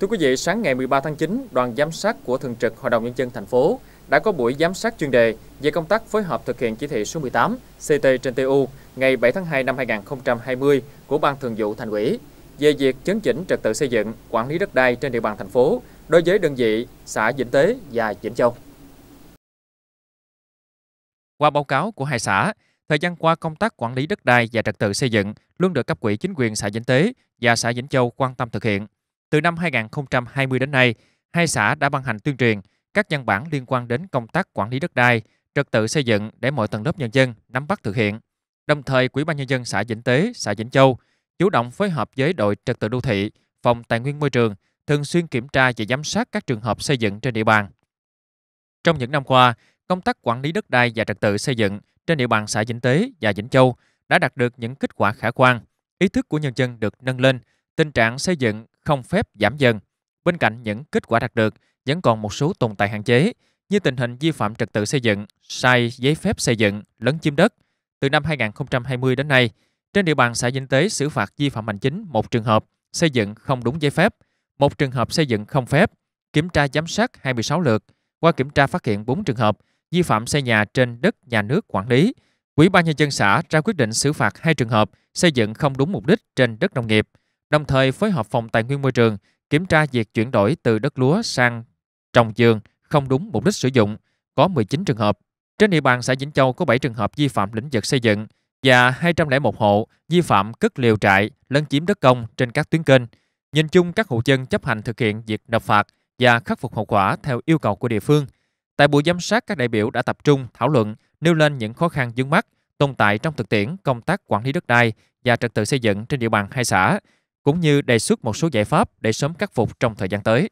Thưa quý vị, sáng ngày 13 tháng 9, đoàn giám sát của Thường trực Hội đồng Nhân dân thành phố đã có buổi giám sát chuyên đề về công tác phối hợp thực hiện chỉ thị số 18 CT trên TU ngày 7 tháng 2 năm 2020 của Ban Thường vụ Thành ủy về việc chấn chỉnh trật tự xây dựng, quản lý đất đai trên địa bàn thành phố đối với đơn vị xã Vĩnh Tế và Vĩnh Châu. Qua báo cáo của hai xã, thời gian qua công tác quản lý đất đai và trật tự xây dựng luôn được cấp quỹ chính quyền xã Vĩnh Tế và xã Vĩnh Châu quan tâm thực hiện từ năm 2020 đến nay, hai xã đã ban hành tuyên truyền các văn bản liên quan đến công tác quản lý đất đai, trật tự xây dựng để mọi tầng lớp nhân dân nắm bắt thực hiện. Đồng thời, Quỹ ban nhân dân xã Vĩnh Tế, xã Vĩnh Châu chủ động phối hợp với đội trật tự đô thị, phòng tài nguyên môi trường thường xuyên kiểm tra và giám sát các trường hợp xây dựng trên địa bàn. Trong những năm qua, công tác quản lý đất đai và trật tự xây dựng trên địa bàn xã Vĩnh Tế và Vĩnh Châu đã đạt được những kết quả khả quan, ý thức của nhân dân được nâng lên, tình trạng xây dựng không phép giảm dần. Bên cạnh những kết quả đạt được, vẫn còn một số tồn tại hạn chế như tình hình vi phạm trật tự xây dựng, sai giấy phép xây dựng, lấn chiếm đất. Từ năm 2020 đến nay, trên địa bàn xã Vĩnh Tế xử phạt vi phạm hành chính một trường hợp xây dựng không đúng giấy phép, một trường hợp xây dựng không phép, kiểm tra giám sát 26 lượt. Qua kiểm tra phát hiện 4 trường hợp vi phạm xây nhà trên đất nhà nước quản lý. Ủy ban nhân dân xã ra quyết định xử phạt hai trường hợp xây dựng không đúng mục đích trên đất nông nghiệp đồng thời phối hợp phòng tài nguyên môi trường kiểm tra việc chuyển đổi từ đất lúa sang trồng dường không đúng mục đích sử dụng, có 19 trường hợp. Trên địa bàn xã Vĩnh Châu có 7 trường hợp vi phạm lĩnh vực xây dựng và 201 hộ vi phạm cất liều trại, lấn chiếm đất công trên các tuyến kênh. Nhìn chung các hộ dân chấp hành thực hiện việc nộp phạt và khắc phục hậu quả theo yêu cầu của địa phương. Tại buổi giám sát các đại biểu đã tập trung thảo luận, nêu lên những khó khăn vướng mắt tồn tại trong thực tiễn công tác quản lý đất đai và trật tự xây dựng trên địa bàn hai xã, cũng như đề xuất một số giải pháp để sớm khắc phục trong thời gian tới.